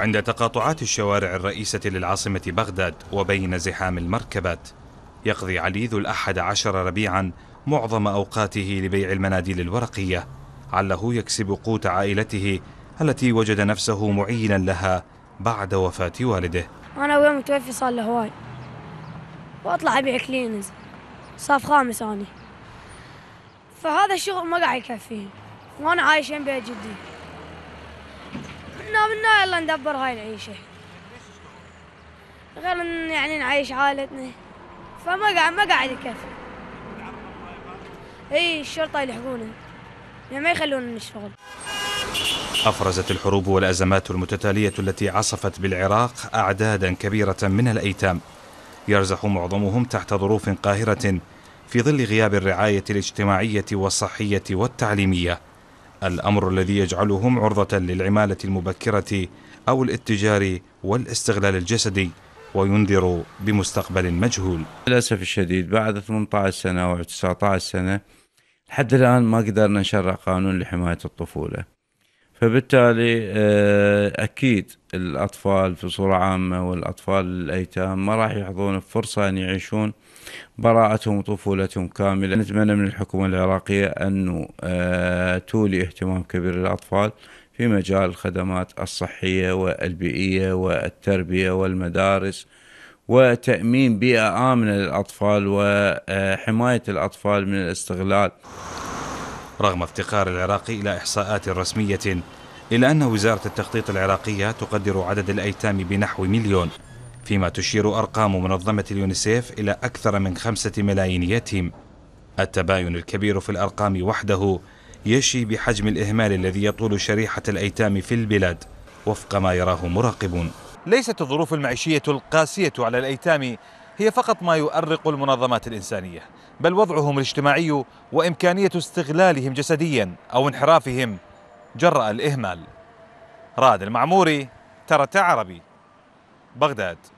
عند تقاطعات الشوارع الرئيسة للعاصمة بغداد وبين زحام المركبات يقضي علي ذو الأحد عشر ربيعا معظم أوقاته لبيع المناديل الورقية علّه يكسب قوت عائلته التي وجد نفسه معينا لها بعد وفاة والده أنا ويوم متوفي صار لهواي هواي وأطلع أبيع كلينز صاف خامس أنا فهذا الشغل ما قاعد يكفيني وأنا عايش بيت جدي تعبنا منها يلا ندبر هاي العيشة غير ان يعني نعيش عائلتنا فما قاعد ما قاعد يكفي اي الشرطة يلحقونا يعني ما يخلونا نشتغل أفرزت الحروب والأزمات المتتالية التي عصفت بالعراق أعدادا كبيرة من الأيتام يرزح معظمهم تحت ظروف قاهرة في ظل غياب الرعاية الاجتماعية والصحية والتعليمية الأمر الذي يجعلهم عرضة للعمالة المبكرة أو الاتجار والاستغلال الجسدي وينذر بمستقبل مجهول للأسف الشديد بعد 18 سنة أو 19 سنة لحد الآن ما قدرنا نشرع قانون لحماية الطفولة فبالتالي آه، اكيد الاطفال في صوره عامه والاطفال الايتام ما راح يحظون بفرصه ان يعيشون براءتهم وطفولتهم كامله نتمنى من الحكومه العراقيه أن آه، تولي اهتمام كبير للاطفال في مجال الخدمات الصحيه والبيئيه والتربيه والمدارس وتامين بيئه امنه للاطفال وحمايه الاطفال من الاستغلال رغم افتقار العراق إلى إحصاءات رسمية إلا أن وزارة التخطيط العراقية تقدر عدد الأيتام بنحو مليون فيما تشير أرقام منظمة اليونيسيف إلى أكثر من خمسة ملايين يتيم التباين الكبير في الأرقام وحده يشي بحجم الإهمال الذي يطول شريحة الأيتام في البلاد وفق ما يراه مراقبون ليست الظروف المعيشية القاسية على الأيتام هي فقط ما يؤرق المنظمات الإنسانية بل وضعهم الاجتماعي وإمكانية استغلالهم جسديا أو انحرافهم جراء الإهمال راد المعموري ترتع عربي بغداد